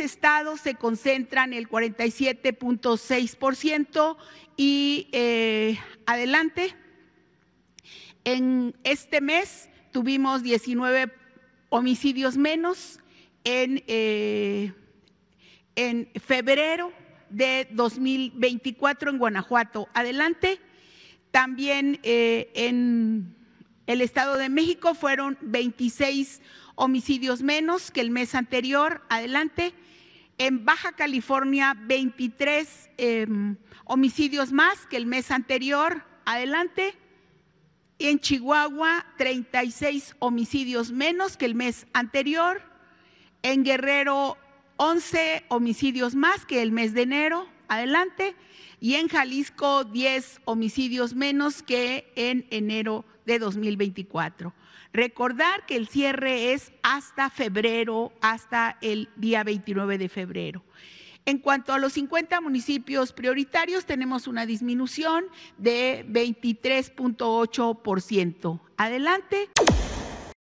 estados se concentran el 47.6% y eh, adelante. En este mes tuvimos 19 homicidios menos. En, eh, en febrero de 2024 en Guanajuato. Adelante. También eh, en el Estado de México fueron 26 homicidios menos que el mes anterior. Adelante. En Baja California, 23 em, homicidios más que el mes anterior. Adelante. Y en Chihuahua, 36 homicidios menos que el mes anterior. En Guerrero, 11 homicidios más que el mes de enero adelante y en Jalisco 10 homicidios menos que en enero de 2024. Recordar que el cierre es hasta febrero, hasta el día 29 de febrero. En cuanto a los 50 municipios prioritarios, tenemos una disminución de 23.8%. Adelante.